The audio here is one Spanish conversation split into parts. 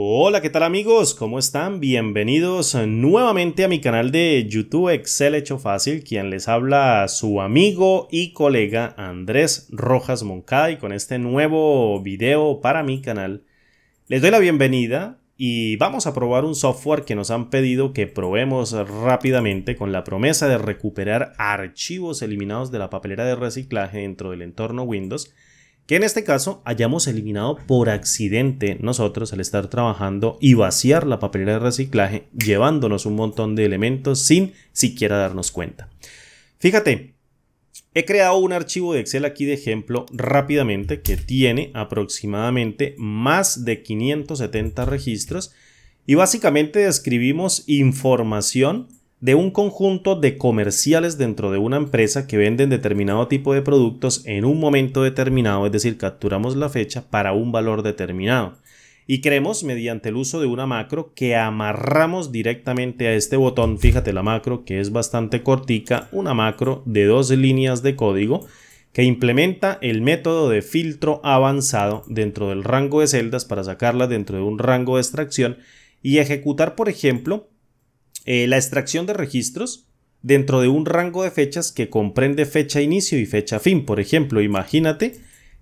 Hola, ¿qué tal amigos? ¿Cómo están? Bienvenidos nuevamente a mi canal de YouTube Excel Hecho Fácil, quien les habla su amigo y colega Andrés Rojas Moncada y con este nuevo video para mi canal les doy la bienvenida y vamos a probar un software que nos han pedido que probemos rápidamente con la promesa de recuperar archivos eliminados de la papelera de reciclaje dentro del entorno Windows que en este caso hayamos eliminado por accidente nosotros al estar trabajando y vaciar la papelera de reciclaje llevándonos un montón de elementos sin siquiera darnos cuenta. Fíjate, he creado un archivo de Excel aquí de ejemplo rápidamente que tiene aproximadamente más de 570 registros y básicamente describimos información de un conjunto de comerciales dentro de una empresa que venden determinado tipo de productos en un momento determinado, es decir, capturamos la fecha para un valor determinado. Y creemos mediante el uso de una macro que amarramos directamente a este botón, fíjate la macro que es bastante cortica, una macro de dos líneas de código que implementa el método de filtro avanzado dentro del rango de celdas para sacarlas dentro de un rango de extracción y ejecutar, por ejemplo, eh, la extracción de registros dentro de un rango de fechas que comprende fecha inicio y fecha fin. Por ejemplo, imagínate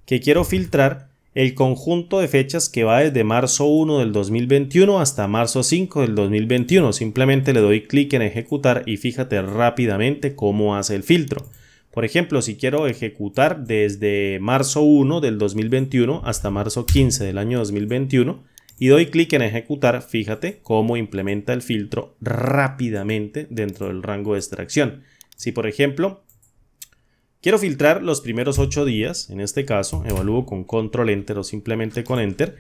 que quiero filtrar el conjunto de fechas que va desde marzo 1 del 2021 hasta marzo 5 del 2021. Simplemente le doy clic en ejecutar y fíjate rápidamente cómo hace el filtro. Por ejemplo, si quiero ejecutar desde marzo 1 del 2021 hasta marzo 15 del año 2021, y doy clic en ejecutar, fíjate cómo implementa el filtro rápidamente dentro del rango de extracción. Si por ejemplo quiero filtrar los primeros 8 días, en este caso evalúo con control enter o simplemente con enter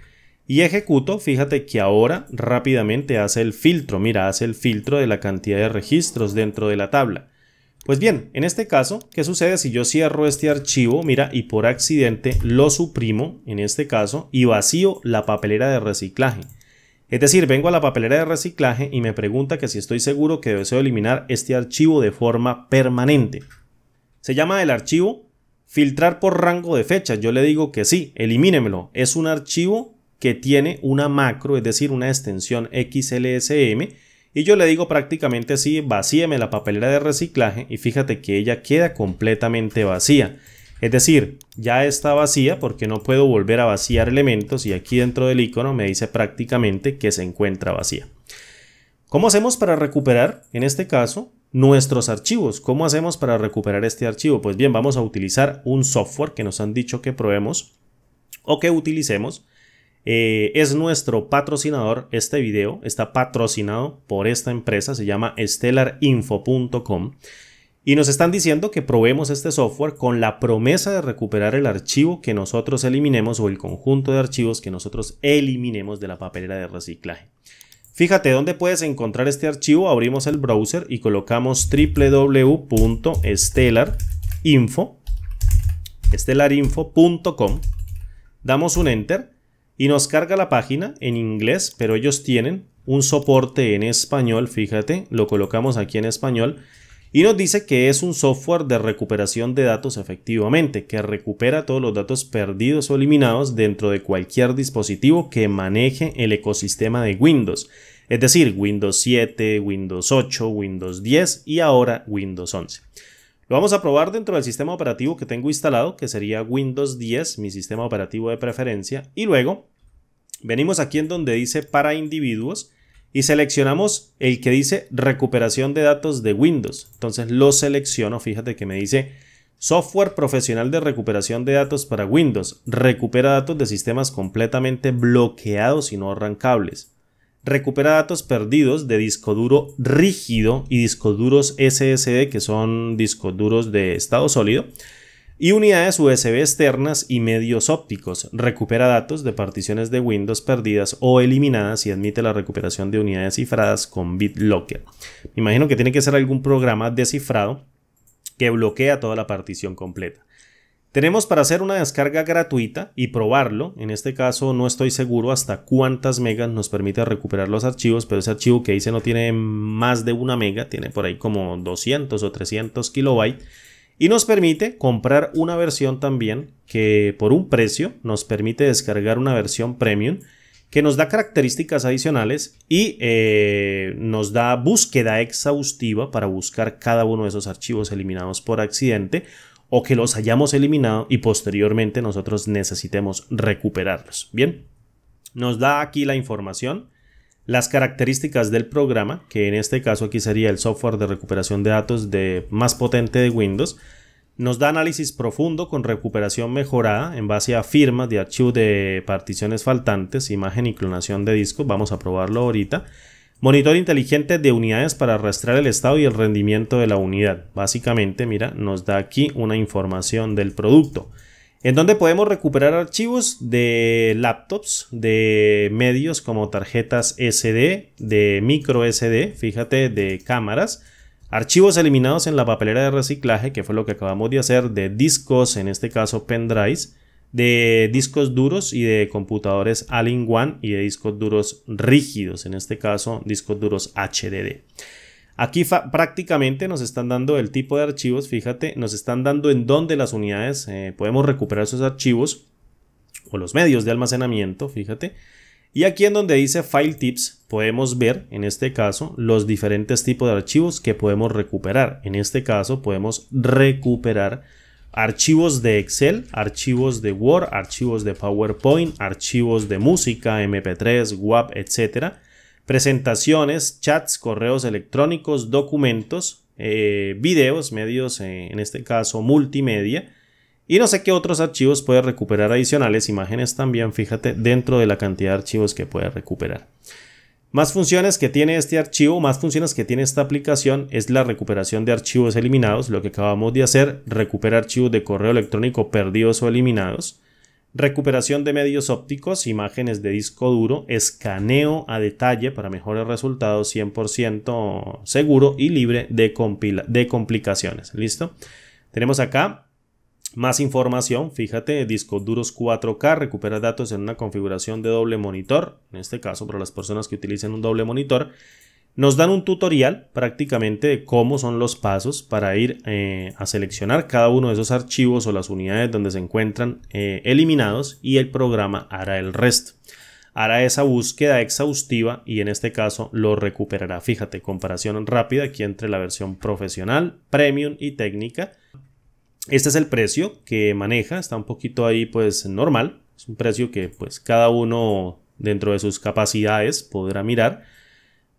y ejecuto, fíjate que ahora rápidamente hace el filtro, mira, hace el filtro de la cantidad de registros dentro de la tabla. Pues bien, en este caso, ¿qué sucede si yo cierro este archivo? Mira, y por accidente lo suprimo, en este caso, y vacío la papelera de reciclaje. Es decir, vengo a la papelera de reciclaje y me pregunta que si estoy seguro que deseo eliminar este archivo de forma permanente. Se llama el archivo filtrar por rango de fecha. Yo le digo que sí, elimínemelo. Es un archivo que tiene una macro, es decir, una extensión XLSM y yo le digo prácticamente así, vacíeme la papelera de reciclaje y fíjate que ella queda completamente vacía. Es decir, ya está vacía porque no puedo volver a vaciar elementos y aquí dentro del icono me dice prácticamente que se encuentra vacía. ¿Cómo hacemos para recuperar, en este caso, nuestros archivos? ¿Cómo hacemos para recuperar este archivo? Pues bien, vamos a utilizar un software que nos han dicho que probemos o que utilicemos eh, es nuestro patrocinador este video, está patrocinado por esta empresa, se llama stellarinfo.com y nos están diciendo que probemos este software con la promesa de recuperar el archivo que nosotros eliminemos o el conjunto de archivos que nosotros eliminemos de la papelera de reciclaje. Fíjate dónde puedes encontrar este archivo, abrimos el browser y colocamos www.stellarinfo damos un enter y nos carga la página en inglés, pero ellos tienen un soporte en español, fíjate, lo colocamos aquí en español, y nos dice que es un software de recuperación de datos efectivamente, que recupera todos los datos perdidos o eliminados dentro de cualquier dispositivo que maneje el ecosistema de Windows, es decir, Windows 7, Windows 8, Windows 10 y ahora Windows 11. Lo vamos a probar dentro del sistema operativo que tengo instalado, que sería Windows 10, mi sistema operativo de preferencia, y luego venimos aquí en donde dice para individuos y seleccionamos el que dice recuperación de datos de Windows. Entonces lo selecciono, fíjate que me dice software profesional de recuperación de datos para Windows, recupera datos de sistemas completamente bloqueados y no arrancables recupera datos perdidos de disco duro rígido y discos duros SSD, que son discos duros de estado sólido, y unidades USB externas y medios ópticos. Recupera datos de particiones de Windows perdidas o eliminadas y admite la recuperación de unidades cifradas con BitLocker. Me imagino que tiene que ser algún programa descifrado que bloquea toda la partición completa. Tenemos para hacer una descarga gratuita y probarlo. En este caso no estoy seguro hasta cuántas megas nos permite recuperar los archivos, pero ese archivo que hice no tiene más de una mega, tiene por ahí como 200 o 300 kilobytes. Y nos permite comprar una versión también que por un precio nos permite descargar una versión premium que nos da características adicionales y eh, nos da búsqueda exhaustiva para buscar cada uno de esos archivos eliminados por accidente o que los hayamos eliminado y posteriormente nosotros necesitemos recuperarlos. Bien, nos da aquí la información, las características del programa, que en este caso aquí sería el software de recuperación de datos de más potente de Windows, nos da análisis profundo con recuperación mejorada en base a firmas de archivo de particiones faltantes, imagen y clonación de disco. Vamos a probarlo ahorita. Monitor inteligente de unidades para arrastrar el estado y el rendimiento de la unidad. Básicamente, mira, nos da aquí una información del producto. En donde podemos recuperar archivos de laptops, de medios como tarjetas SD, de micro SD, fíjate, de cámaras. Archivos eliminados en la papelera de reciclaje, que fue lo que acabamos de hacer, de discos, en este caso pendrives de discos duros y de computadores All-in-One y de discos duros rígidos, en este caso discos duros HDD. Aquí prácticamente nos están dando el tipo de archivos, fíjate, nos están dando en dónde las unidades eh, podemos recuperar esos archivos o los medios de almacenamiento, fíjate. Y aquí en donde dice File Tips podemos ver, en este caso, los diferentes tipos de archivos que podemos recuperar. En este caso podemos recuperar archivos de Excel, archivos de Word, archivos de PowerPoint, archivos de música, MP3, WAP, etc. Presentaciones, chats, correos electrónicos, documentos, eh, videos, medios, eh, en este caso multimedia. Y no sé qué otros archivos puede recuperar adicionales, imágenes también, fíjate, dentro de la cantidad de archivos que puede recuperar. Más funciones que tiene este archivo, más funciones que tiene esta aplicación es la recuperación de archivos eliminados, lo que acabamos de hacer, recuperar archivos de correo electrónico perdidos o eliminados, recuperación de medios ópticos, imágenes de disco duro, escaneo a detalle para mejores resultados 100% seguro y libre de, de complicaciones. ¿Listo? Tenemos acá más información, fíjate, discos duros 4K recupera datos en una configuración de doble monitor, en este caso para las personas que utilicen un doble monitor. Nos dan un tutorial prácticamente de cómo son los pasos para ir eh, a seleccionar cada uno de esos archivos o las unidades donde se encuentran eh, eliminados y el programa hará el resto. Hará esa búsqueda exhaustiva y en este caso lo recuperará. Fíjate, comparación rápida aquí entre la versión profesional, premium y técnica este es el precio que maneja, está un poquito ahí pues normal, es un precio que pues cada uno dentro de sus capacidades podrá mirar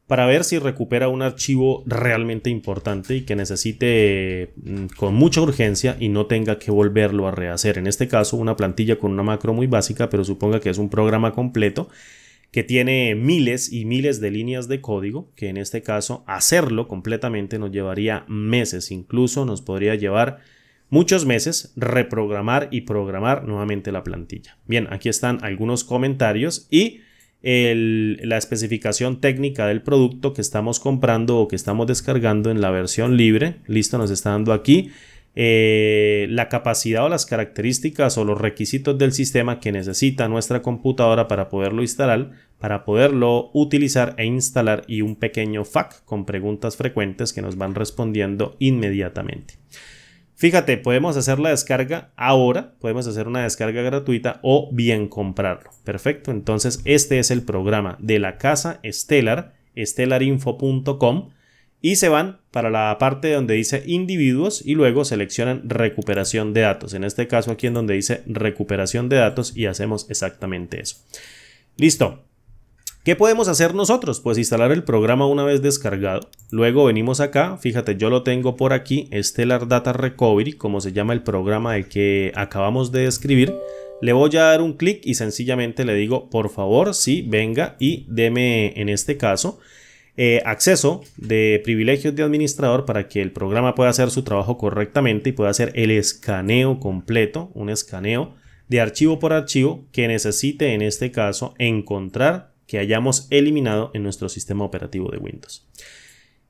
para ver si recupera un archivo realmente importante y que necesite mm, con mucha urgencia y no tenga que volverlo a rehacer. En este caso, una plantilla con una macro muy básica, pero suponga que es un programa completo que tiene miles y miles de líneas de código, que en este caso hacerlo completamente nos llevaría meses, incluso nos podría llevar muchos meses reprogramar y programar nuevamente la plantilla. Bien, aquí están algunos comentarios y la especificación técnica del producto que estamos comprando o que estamos descargando en la versión libre. Listo, nos está dando aquí eh, la capacidad o las características o los requisitos del sistema que necesita nuestra computadora para poderlo instalar, para poderlo utilizar e instalar y un pequeño FAQ con preguntas frecuentes que nos van respondiendo inmediatamente. Fíjate, podemos hacer la descarga ahora, podemos hacer una descarga gratuita o bien comprarlo. Perfecto, entonces este es el programa de la casa Stellar, stellarinfo.com y se van para la parte donde dice individuos y luego seleccionan recuperación de datos. En este caso aquí en donde dice recuperación de datos y hacemos exactamente eso. Listo, ¿Qué podemos hacer nosotros? Pues instalar el programa una vez descargado. Luego venimos acá, fíjate, yo lo tengo por aquí, Stellar Data Recovery, como se llama el programa del que acabamos de describir. Le voy a dar un clic y sencillamente le digo, por favor, sí, venga y deme en este caso eh, acceso de privilegios de administrador para que el programa pueda hacer su trabajo correctamente y pueda hacer el escaneo completo, un escaneo de archivo por archivo que necesite en este caso encontrar que hayamos eliminado en nuestro sistema operativo de Windows.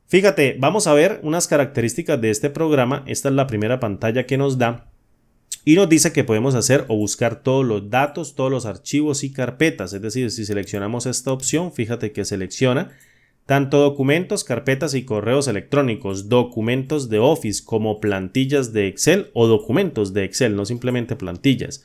Fíjate, vamos a ver unas características de este programa. Esta es la primera pantalla que nos da y nos dice que podemos hacer o buscar todos los datos, todos los archivos y carpetas. Es decir, si seleccionamos esta opción, fíjate que selecciona tanto documentos, carpetas y correos electrónicos, documentos de Office como plantillas de Excel o documentos de Excel, no simplemente plantillas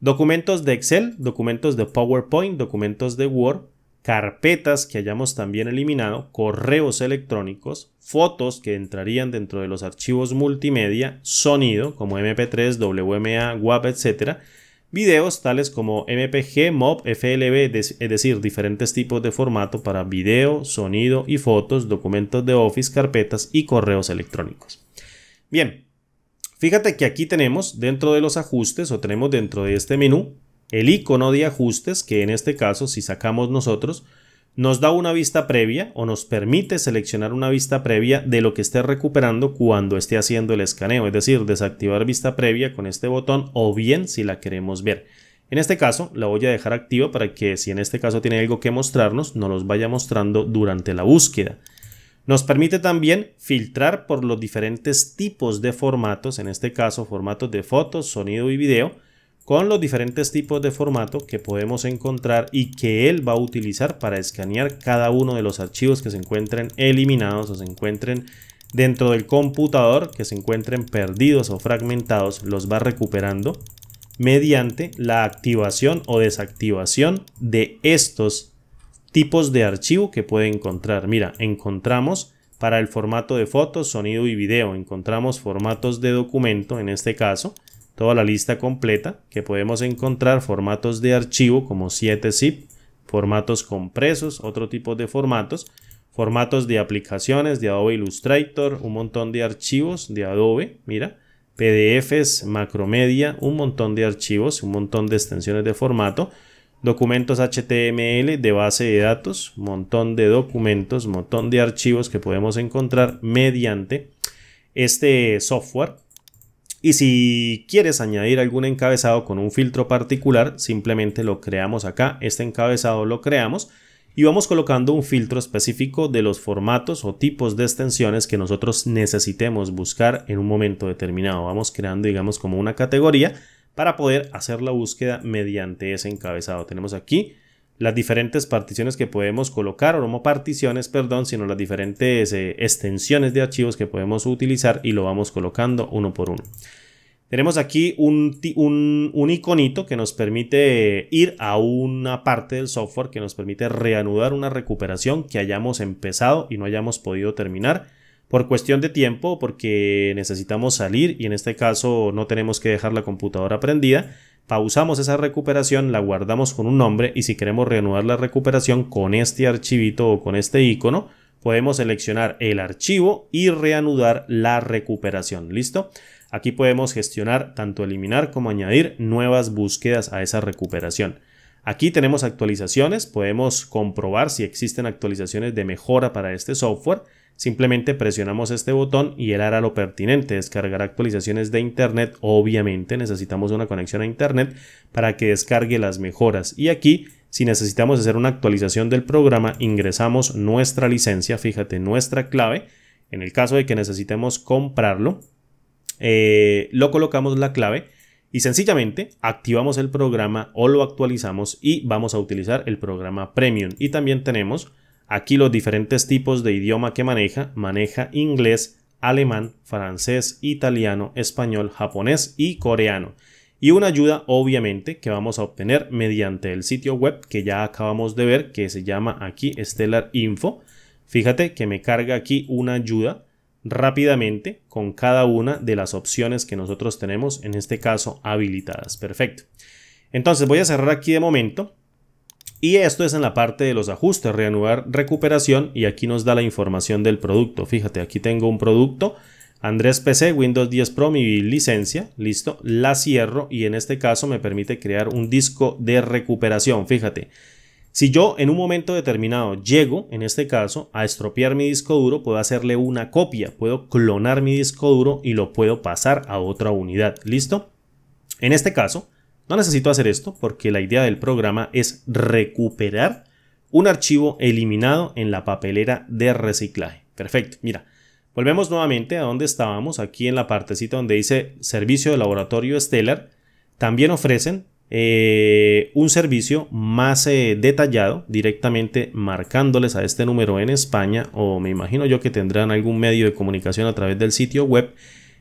Documentos de Excel, documentos de PowerPoint, documentos de Word, carpetas que hayamos también eliminado, correos electrónicos, fotos que entrarían dentro de los archivos multimedia, sonido como MP3, WMA, WAP, etc. Videos tales como MPG, MOB, FLB, es decir, diferentes tipos de formato para video, sonido y fotos, documentos de Office, carpetas y correos electrónicos. Bien, Fíjate que aquí tenemos dentro de los ajustes o tenemos dentro de este menú el icono de ajustes que en este caso si sacamos nosotros nos da una vista previa o nos permite seleccionar una vista previa de lo que esté recuperando cuando esté haciendo el escaneo, es decir, desactivar vista previa con este botón o bien si la queremos ver. En este caso la voy a dejar activa para que si en este caso tiene algo que mostrarnos, nos los vaya mostrando durante la búsqueda. Nos permite también filtrar por los diferentes tipos de formatos, en este caso formatos de fotos, sonido y video, con los diferentes tipos de formato que podemos encontrar y que él va a utilizar para escanear cada uno de los archivos que se encuentren eliminados o se encuentren dentro del computador, que se encuentren perdidos o fragmentados, los va recuperando mediante la activación o desactivación de estos tipos de archivo que puede encontrar. Mira, encontramos para el formato de fotos, sonido y video. Encontramos formatos de documento, en este caso, toda la lista completa que podemos encontrar, formatos de archivo como 7 zip, formatos compresos, otro tipo de formatos, formatos de aplicaciones de Adobe Illustrator, un montón de archivos de Adobe, mira, PDFs, macromedia, un montón de archivos, un montón de extensiones de formato, documentos HTML de base de datos, montón de documentos, montón de archivos que podemos encontrar mediante este software. Y si quieres añadir algún encabezado con un filtro particular, simplemente lo creamos acá, este encabezado lo creamos y vamos colocando un filtro específico de los formatos o tipos de extensiones que nosotros necesitemos buscar en un momento determinado. Vamos creando, digamos, como una categoría para poder hacer la búsqueda mediante ese encabezado. Tenemos aquí las diferentes particiones que podemos colocar, o no particiones, perdón, sino las diferentes eh, extensiones de archivos que podemos utilizar y lo vamos colocando uno por uno. Tenemos aquí un, un, un, iconito que nos permite eh, ir a una parte del software que nos permite reanudar una recuperación que hayamos empezado y no hayamos podido terminar por cuestión de tiempo, porque necesitamos salir y en este caso no tenemos que dejar la computadora prendida, pausamos esa recuperación, la guardamos con un nombre y si queremos reanudar la recuperación con este archivito o con este icono, podemos seleccionar el archivo y reanudar la recuperación. ¿Listo? Aquí podemos gestionar tanto eliminar como añadir nuevas búsquedas a esa recuperación. Aquí tenemos actualizaciones, podemos comprobar si existen actualizaciones de mejora para este software. Simplemente presionamos este botón y él hará lo pertinente, descargar actualizaciones de Internet. Obviamente necesitamos una conexión a Internet para que descargue las mejoras. Y aquí, si necesitamos hacer una actualización del programa, ingresamos nuestra licencia, fíjate, nuestra clave. En el caso de que necesitemos comprarlo, eh, lo colocamos la clave y sencillamente activamos el programa o lo actualizamos y vamos a utilizar el programa Premium. Y también tenemos aquí los diferentes tipos de idioma que maneja. Maneja inglés, alemán, francés, italiano, español, japonés y coreano. Y una ayuda obviamente que vamos a obtener mediante el sitio web que ya acabamos de ver que se llama aquí Stellar Info. Fíjate que me carga aquí una ayuda rápidamente con cada una de las opciones que nosotros tenemos, en este caso habilitadas. Perfecto. Entonces voy a cerrar aquí de momento. Y esto es en la parte de los ajustes, reanudar recuperación y aquí nos da la información del producto. Fíjate, aquí tengo un producto, Andrés PC, Windows 10 Pro, mi licencia, listo, la cierro y en este caso me permite crear un disco de recuperación. Fíjate, si yo en un momento determinado llego, en este caso, a estropear mi disco duro, puedo hacerle una copia, puedo clonar mi disco duro y lo puedo pasar a otra unidad. ¿Listo? En este caso, no necesito hacer esto porque la idea del programa es recuperar un archivo eliminado en la papelera de reciclaje. Perfecto, mira. Volvemos nuevamente a donde estábamos, aquí en la partecita donde dice servicio de laboratorio Stellar. También ofrecen eh, un servicio más eh, detallado directamente marcándoles a este número en España o me imagino yo que tendrán algún medio de comunicación a través del sitio web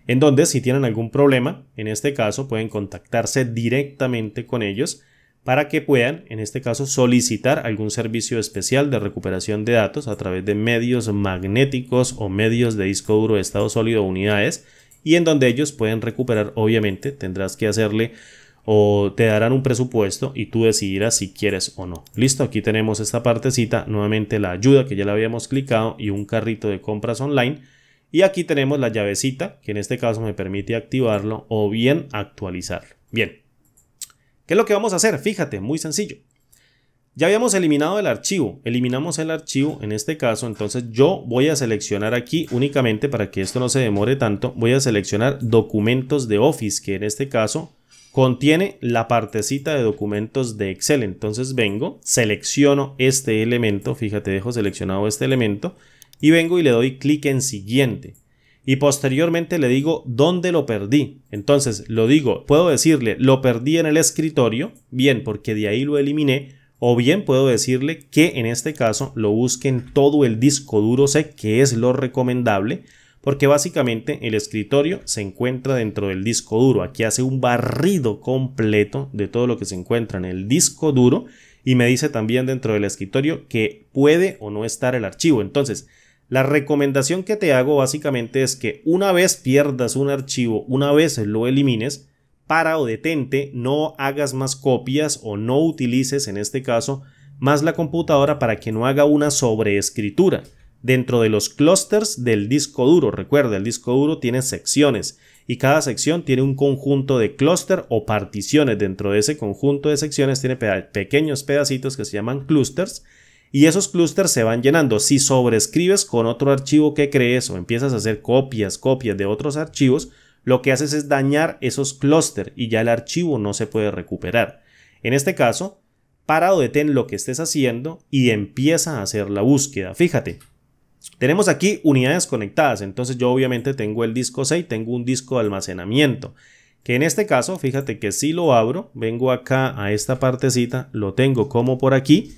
en donde si tienen algún problema, en este caso pueden contactarse directamente con ellos para que puedan, en este caso, solicitar algún servicio especial de recuperación de datos a través de medios magnéticos o medios de disco duro de estado sólido unidades y en donde ellos pueden recuperar, obviamente, tendrás que hacerle o te darán un presupuesto y tú decidirás si quieres o no. Listo, aquí tenemos esta partecita, nuevamente la ayuda que ya la habíamos clicado y un carrito de compras online. Y aquí tenemos la llavecita, que en este caso me permite activarlo o bien actualizarlo. Bien, ¿qué es lo que vamos a hacer? Fíjate, muy sencillo. Ya habíamos eliminado el archivo, eliminamos el archivo en este caso, entonces yo voy a seleccionar aquí únicamente para que esto no se demore tanto, voy a seleccionar documentos de Office, que en este caso contiene la partecita de documentos de Excel. Entonces vengo, selecciono este elemento, fíjate, dejo seleccionado este elemento y vengo y le doy clic en siguiente. Y posteriormente le digo dónde lo perdí. Entonces lo digo, puedo decirle lo perdí en el escritorio, bien, porque de ahí lo eliminé, o bien puedo decirle que en este caso lo busque en todo el disco duro sé que es lo recomendable, porque básicamente el escritorio se encuentra dentro del disco duro. Aquí hace un barrido completo de todo lo que se encuentra en el disco duro y me dice también dentro del escritorio que puede o no estar el archivo. Entonces, la recomendación que te hago básicamente es que una vez pierdas un archivo, una vez lo elimines, para o detente, no hagas más copias o no utilices en este caso más la computadora para que no haga una sobreescritura dentro de los clusters del disco duro. Recuerda, el disco duro tiene secciones y cada sección tiene un conjunto de clúster o particiones. Dentro de ese conjunto de secciones tiene pequeños pedacitos que se llaman clusters y esos clusters se van llenando. Si sobrescribes con otro archivo que crees o empiezas a hacer copias, copias de otros archivos, lo que haces es dañar esos clústeres y ya el archivo no se puede recuperar. En este caso, parado detén lo que estés haciendo y empieza a hacer la búsqueda. Fíjate, tenemos aquí unidades conectadas, entonces yo obviamente tengo el disco y tengo un disco de almacenamiento, que en este caso, fíjate que si lo abro, vengo acá a esta partecita, lo tengo como por aquí,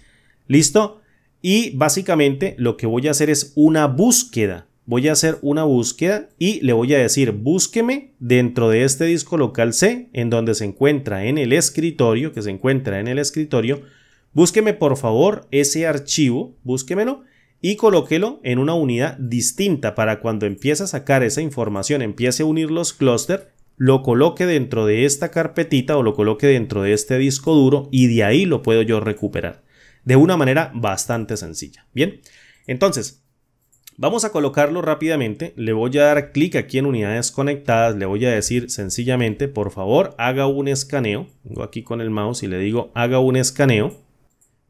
¿listo? Y básicamente lo que voy a hacer es una búsqueda, voy a hacer una búsqueda y le voy a decir búsqueme dentro de este disco local C, en donde se encuentra en el escritorio, que se encuentra en el escritorio, búsqueme por favor ese archivo, búsquemelo, y colóquelo en una unidad distinta para cuando empiece a sacar esa información, empiece a unir los clústeres, lo coloque dentro de esta carpetita o lo coloque dentro de este disco duro y de ahí lo puedo yo recuperar de una manera bastante sencilla. Bien, entonces vamos a colocarlo rápidamente. Le voy a dar clic aquí en unidades conectadas. Le voy a decir sencillamente, por favor, haga un escaneo. Vengo aquí con el mouse y le digo haga un escaneo.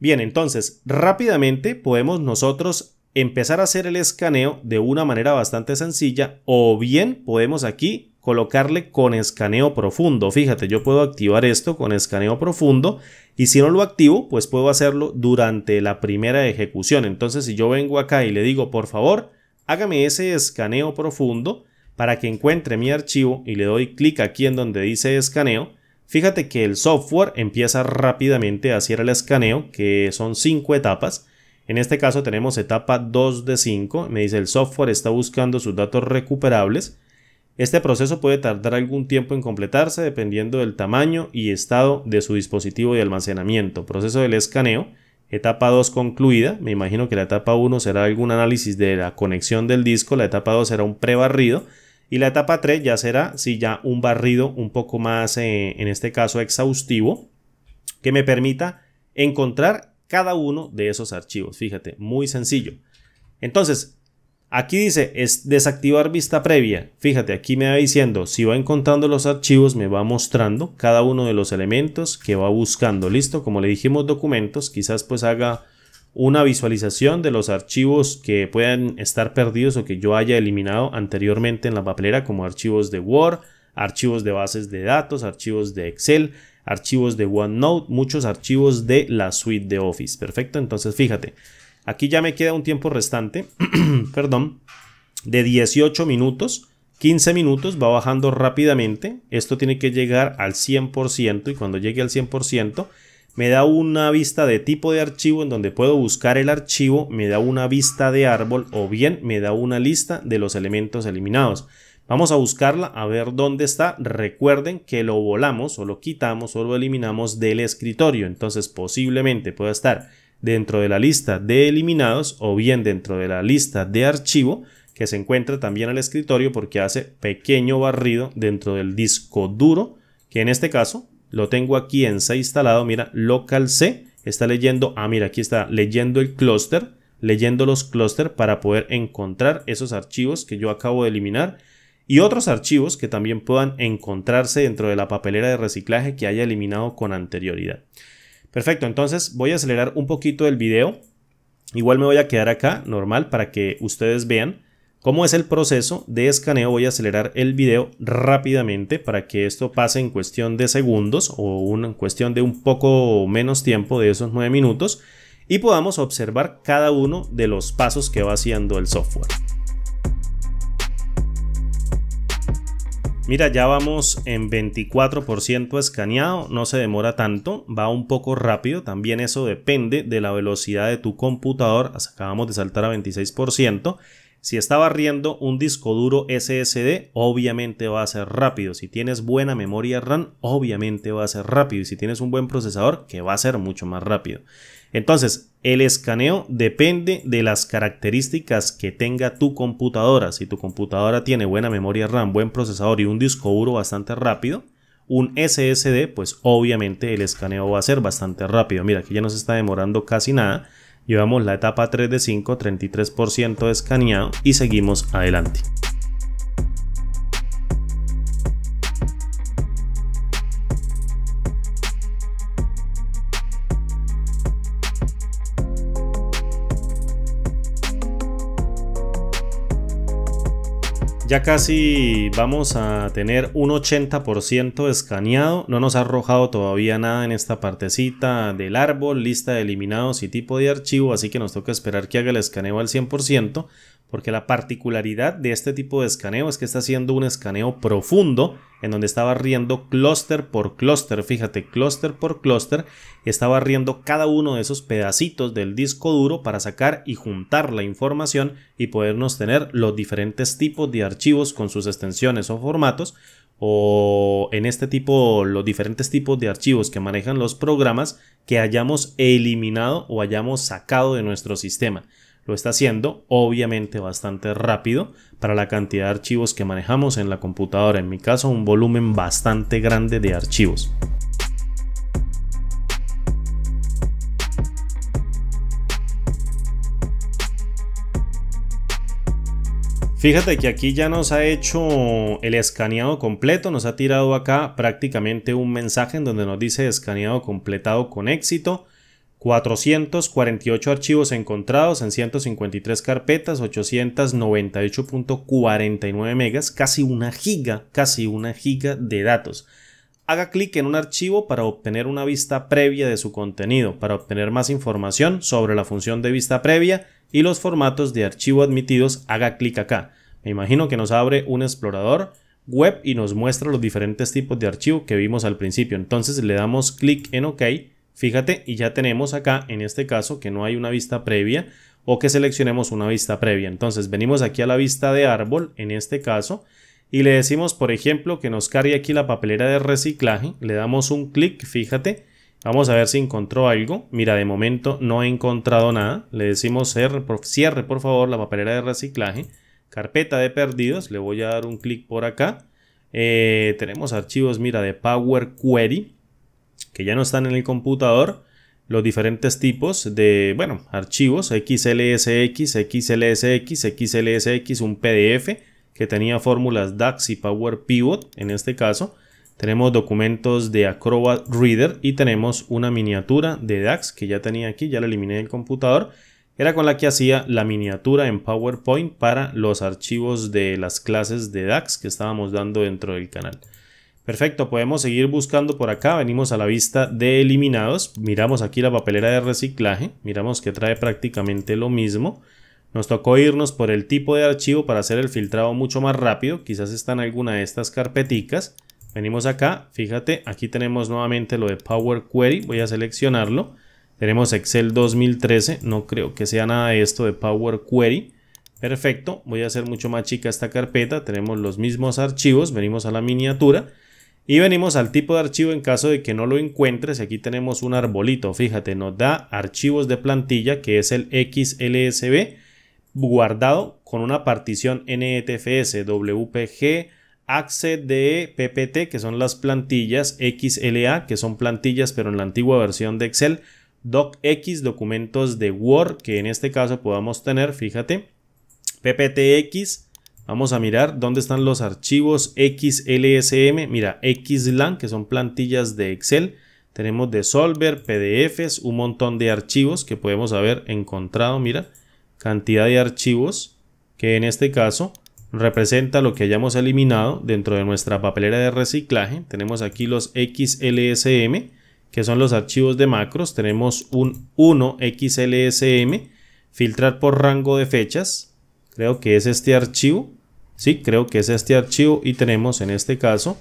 Bien, entonces rápidamente podemos nosotros empezar a hacer el escaneo de una manera bastante sencilla o bien podemos aquí colocarle con escaneo profundo. Fíjate, yo puedo activar esto con escaneo profundo y si no lo activo, pues puedo hacerlo durante la primera ejecución. Entonces, si yo vengo acá y le digo, por favor, hágame ese escaneo profundo para que encuentre mi archivo y le doy clic aquí en donde dice escaneo, Fíjate que el software empieza rápidamente a hacer el escaneo, que son 5 etapas. En este caso tenemos etapa 2 de 5. Me dice el software está buscando sus datos recuperables. Este proceso puede tardar algún tiempo en completarse dependiendo del tamaño y estado de su dispositivo de almacenamiento. Proceso del escaneo. Etapa 2 concluida. Me imagino que la etapa 1 será algún análisis de la conexión del disco. La etapa 2 será un prebarrido. Y la etapa 3 ya será, si ya un barrido un poco más, eh, en este caso, exhaustivo, que me permita encontrar cada uno de esos archivos. Fíjate, muy sencillo. Entonces, aquí dice es desactivar vista previa. Fíjate, aquí me va diciendo, si va encontrando los archivos, me va mostrando cada uno de los elementos que va buscando. Listo, como le dijimos documentos, quizás pues haga una visualización de los archivos que puedan estar perdidos o que yo haya eliminado anteriormente en la papelera como archivos de Word, archivos de bases de datos, archivos de Excel, archivos de OneNote, muchos archivos de la suite de Office. Perfecto, entonces fíjate, aquí ya me queda un tiempo restante, perdón, de 18 minutos. 15 minutos, va bajando rápidamente. Esto tiene que llegar al 100% y cuando llegue al 100% me da una vista de tipo de archivo en donde puedo buscar el archivo, me da una vista de árbol o bien me da una lista de los elementos eliminados. Vamos a buscarla a ver dónde está. Recuerden que lo volamos o lo quitamos o lo eliminamos del escritorio. Entonces posiblemente pueda estar dentro de la lista de eliminados o bien dentro de la lista de archivo que se encuentra también al escritorio porque hace pequeño barrido dentro del disco duro que en este caso lo tengo aquí en C instalado, mira, local C, está leyendo, ah, mira, aquí está leyendo el clúster, leyendo los clúster para poder encontrar esos archivos que yo acabo de eliminar y otros archivos que también puedan encontrarse dentro de la papelera de reciclaje que haya eliminado con anterioridad. Perfecto, entonces voy a acelerar un poquito el video. Igual me voy a quedar acá, normal, para que ustedes vean ¿Cómo es el proceso de escaneo? Voy a acelerar el video rápidamente para que esto pase en cuestión de segundos o en cuestión de un poco menos tiempo de esos 9 minutos y podamos observar cada uno de los pasos que va haciendo el software. Mira, ya vamos en 24% escaneado, no se demora tanto, va un poco rápido, también eso depende de la velocidad de tu computador, acabamos de saltar a 26%, si está barriendo un disco duro SSD, obviamente va a ser rápido. Si tienes buena memoria RAM, obviamente va a ser rápido. Y si tienes un buen procesador, que va a ser mucho más rápido. Entonces, el escaneo depende de las características que tenga tu computadora. Si tu computadora tiene buena memoria RAM, buen procesador y un disco duro bastante rápido, un SSD, pues obviamente el escaneo va a ser bastante rápido. Mira, aquí ya no se está demorando casi nada Llevamos la etapa 3 de 5, 33% escaneado y seguimos adelante. Ya casi vamos a tener un 80% escaneado. No nos ha arrojado todavía nada en esta partecita del árbol, lista de eliminados y tipo de archivo. Así que nos toca esperar que haga el escaneo al 100% porque la particularidad de este tipo de escaneo es que está haciendo un escaneo profundo en donde está barriendo clúster por clúster, fíjate, clúster por clúster, está barriendo cada uno de esos pedacitos del disco duro para sacar y juntar la información y podernos tener los diferentes tipos de archivos con sus extensiones o formatos o en este tipo los diferentes tipos de archivos que manejan los programas que hayamos eliminado o hayamos sacado de nuestro sistema. Lo está haciendo, obviamente, bastante rápido para la cantidad de archivos que manejamos en la computadora. En mi caso, un volumen bastante grande de archivos. Fíjate que aquí ya nos ha hecho el escaneado completo, nos ha tirado acá prácticamente un mensaje en donde nos dice escaneado completado con éxito. 448 archivos encontrados en 153 carpetas, 898.49 megas, casi una giga, casi una giga de datos. Haga clic en un archivo para obtener una vista previa de su contenido, para obtener más información sobre la función de vista previa y los formatos de archivo admitidos, haga clic acá. Me imagino que nos abre un explorador web y nos muestra los diferentes tipos de archivo que vimos al principio. Entonces le damos clic en OK Fíjate, y ya tenemos acá, en este caso, que no hay una vista previa o que seleccionemos una vista previa. Entonces venimos aquí a la vista de árbol, en este caso, y le decimos, por ejemplo, que nos cargue aquí la papelera de reciclaje. Le damos un clic, fíjate. Vamos a ver si encontró algo. Mira, de momento no he encontrado nada. Le decimos cierre por, favor, la papelera de reciclaje. Carpeta de perdidos. Le voy a dar un clic por acá. Eh, tenemos archivos, mira, de Power Query ya no están en el computador, los diferentes tipos de, bueno, archivos XLSX, XLSX, XLSX, un PDF que tenía fórmulas DAX y Power Pivot en este caso. Tenemos documentos de Acrobat Reader y tenemos una miniatura de DAX que ya tenía aquí, ya la eliminé del computador. Era con la que hacía la miniatura en PowerPoint para los archivos de las clases de DAX que estábamos dando dentro del canal. Perfecto, podemos seguir buscando por acá. Venimos a la vista de eliminados. Miramos aquí la papelera de reciclaje. Miramos que trae prácticamente lo mismo. Nos tocó irnos por el tipo de archivo para hacer el filtrado mucho más rápido. Quizás está en alguna de estas carpeticas. Venimos acá, fíjate, aquí tenemos nuevamente lo de Power Query. Voy a seleccionarlo. Tenemos Excel 2013. No creo que sea nada de esto de Power Query. Perfecto, voy a hacer mucho más chica esta carpeta. Tenemos los mismos archivos. Venimos a la miniatura. Y venimos al tipo de archivo en caso de que no lo encuentres. Aquí tenemos un arbolito, fíjate, nos da archivos de plantilla que es el XLSB guardado con una partición NTFS, e WPG, DE, PPT, que son las plantillas, XLA, que son plantillas pero en la antigua versión de Excel, DocX, documentos de Word, que en este caso podamos tener, fíjate, PPTX, Vamos a mirar dónde están los archivos XLSM. Mira, XLAN, que son plantillas de Excel. Tenemos de Solver, PDFs, un montón de archivos que podemos haber encontrado. Mira, cantidad de archivos que en este caso representa lo que hayamos eliminado dentro de nuestra papelera de reciclaje. Tenemos aquí los XLSM, que son los archivos de macros. Tenemos un 1 XLSM, filtrar por rango de fechas, creo que es este archivo, sí, creo que es este archivo y tenemos en este caso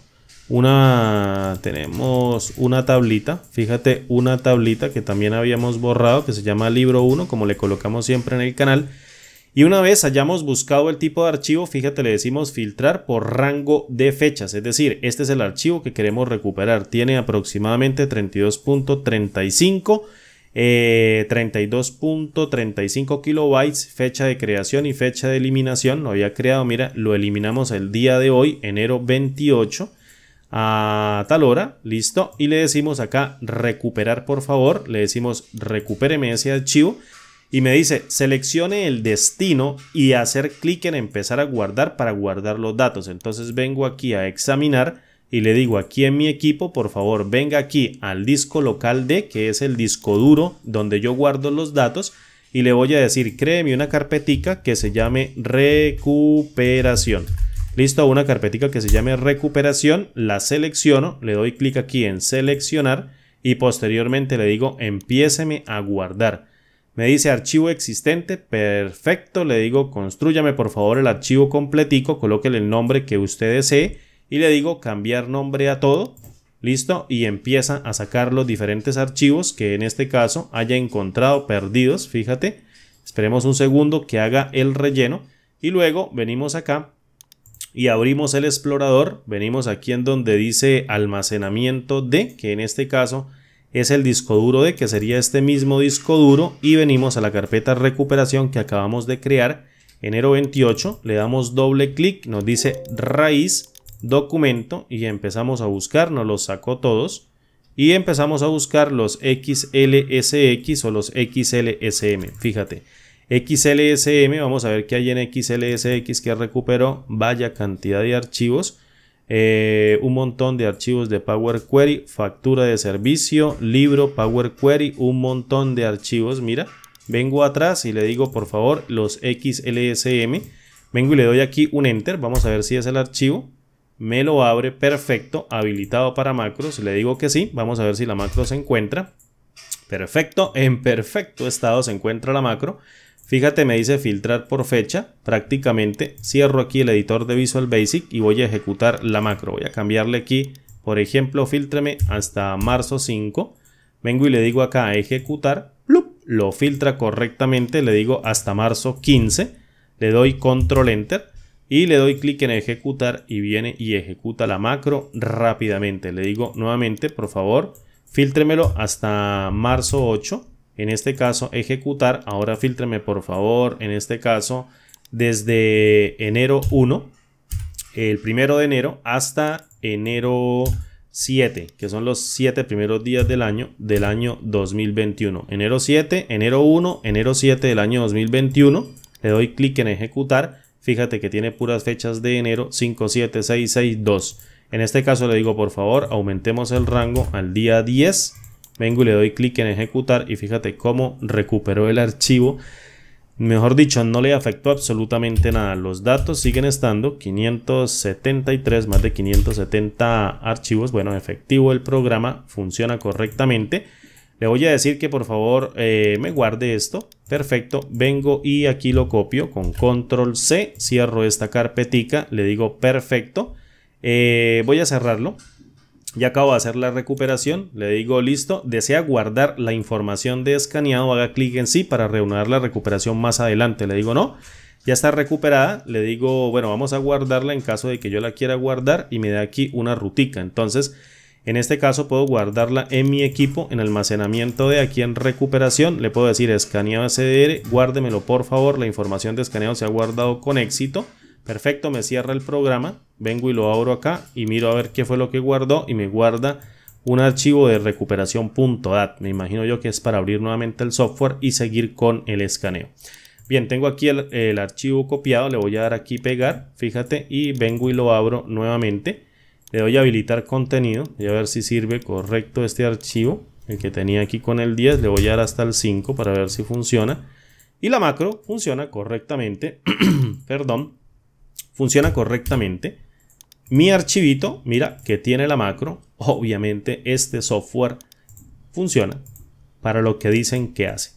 una, tenemos una tablita, fíjate, una tablita que también habíamos borrado que se llama libro 1, como le colocamos siempre en el canal. Y una vez hayamos buscado el tipo de archivo, fíjate, le decimos filtrar por rango de fechas, es decir, este es el archivo que queremos recuperar, tiene aproximadamente 32.35 32.35 eh, kilobytes, fecha de creación y fecha de eliminación. Lo había creado, mira, lo eliminamos el día de hoy, enero 28 a tal hora, listo, y le decimos acá recuperar por favor, le decimos recupéreme ese archivo y me dice seleccione el destino y hacer clic en empezar a guardar para guardar los datos. Entonces vengo aquí a examinar y le digo aquí en mi equipo, por favor, venga aquí al disco local D, que es el disco duro donde yo guardo los datos, y le voy a decir, créeme una carpetica que se llame recuperación. Listo, una carpetica que se llame recuperación, la selecciono, le doy clic aquí en seleccionar y posteriormente le digo empiéceme a guardar. Me dice archivo existente, perfecto, le digo construyame por favor el archivo completico, colóquele el nombre que usted desee y le digo cambiar nombre a todo. Listo, y empieza a sacar los diferentes archivos que en este caso haya encontrado perdidos, fíjate. Esperemos un segundo que haga el relleno y luego venimos acá y abrimos el explorador. Venimos aquí en donde dice almacenamiento de, que en este caso es el disco duro de, que sería este mismo disco duro. Y venimos a la carpeta recuperación que acabamos de crear, enero 28. Le damos doble clic, nos dice raíz documento y empezamos a buscar, nos los sacó todos y empezamos a buscar los XLSX o los XLSM. Fíjate, XLSM, vamos a ver qué hay en XLSX que recuperó, vaya cantidad de archivos. Eh, un montón de archivos de Power Query, factura de servicio, libro, Power Query, un montón de archivos. Mira, vengo atrás y le digo por favor los XLSM. Vengo y le doy aquí un enter, vamos a ver si es el archivo me lo abre, perfecto, habilitado para macros, le digo que sí, vamos a ver si la macro se encuentra, perfecto, en perfecto estado se encuentra la macro, fíjate me dice filtrar por fecha, prácticamente cierro aquí el editor de Visual Basic y voy a ejecutar la macro, voy a cambiarle aquí, por ejemplo, filtreme hasta marzo 5, vengo y le digo acá a ejecutar, lo filtra correctamente, le digo hasta marzo 15, le doy control enter, y le doy clic en ejecutar y viene y ejecuta la macro rápidamente. Le digo nuevamente, por favor, filtremelo hasta marzo 8. En este caso, ejecutar. Ahora filtreme, por favor, en este caso, desde enero 1, el primero de enero, hasta enero 7, que son los 7 primeros días del año, del año 2021. Enero 7, enero 1, enero 7 del año 2021. Le doy clic en ejecutar Fíjate que tiene puras fechas de enero 57662. En este caso le digo por favor aumentemos el rango al día 10. Vengo y le doy clic en ejecutar y fíjate cómo recuperó el archivo. Mejor dicho, no le afectó absolutamente nada. Los datos siguen estando 573, más de 570 archivos. Bueno, efectivo el programa, funciona correctamente. Le voy a decir que por favor eh, me guarde esto. Perfecto, vengo y aquí lo copio con control C, cierro esta carpetica, le digo perfecto. Eh, voy a cerrarlo. Ya acabo de hacer la recuperación, le digo listo, desea guardar la información de escaneado, haga clic en sí para reunir la recuperación más adelante, le digo no, ya está recuperada, le digo bueno vamos a guardarla en caso de que yo la quiera guardar y me da aquí una rutica, entonces en este caso puedo guardarla en mi equipo, en almacenamiento de aquí en recuperación. Le puedo decir escaneado SDR, guárdemelo por favor. La información de escaneo se ha guardado con éxito. Perfecto, me cierra el programa. Vengo y lo abro acá y miro a ver qué fue lo que guardó y me guarda un archivo de recuperación.dat. Me imagino yo que es para abrir nuevamente el software y seguir con el escaneo. Bien, tengo aquí el archivo copiado, le voy a dar aquí pegar, fíjate, y vengo y lo abro nuevamente le doy a habilitar contenido. y a ver si sirve correcto este archivo. El que tenía aquí con el 10. Le voy a dar hasta el 5 para ver si funciona. Y la macro funciona correctamente. Perdón. Funciona correctamente. Mi archivito, mira, que tiene la macro. Obviamente este software funciona para lo que dicen que hace.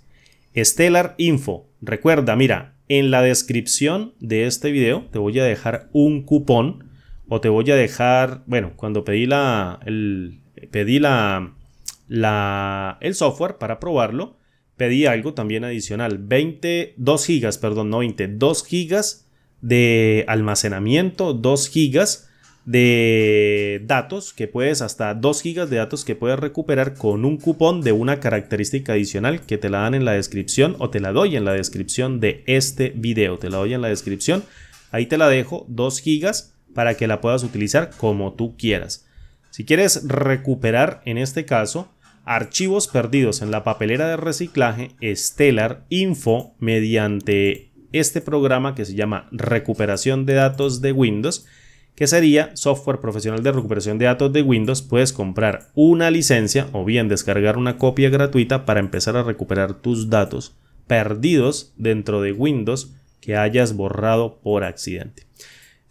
Stellar Info. Recuerda, mira, en la descripción de este video te voy a dejar un cupón o te voy a dejar, bueno, cuando pedí la, el, pedí la, el software para probarlo, pedí algo también adicional, 20, 2 gigas, perdón, no 20, 2 gigas de almacenamiento, 2 gigas de datos que puedes, hasta 2 gigas de datos que puedes recuperar con un cupón de una característica adicional que te la dan en la descripción o te la doy en la descripción de este video, te la doy en la descripción, ahí te la dejo, 2 gigas para que la puedas utilizar como tú quieras. Si quieres recuperar, en este caso, archivos perdidos en la papelera de reciclaje Stellar Info mediante este programa que se llama Recuperación de Datos de Windows, que sería software profesional de recuperación de datos de Windows, puedes comprar una licencia o bien descargar una copia gratuita para empezar a recuperar tus datos perdidos dentro de Windows que hayas borrado por accidente.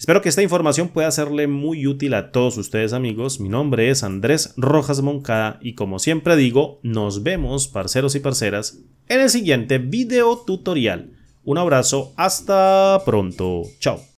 Espero que esta información pueda serle muy útil a todos ustedes amigos. Mi nombre es Andrés Rojas Moncada y como siempre digo, nos vemos parceros y parceras en el siguiente video tutorial. Un abrazo, hasta pronto. Chao.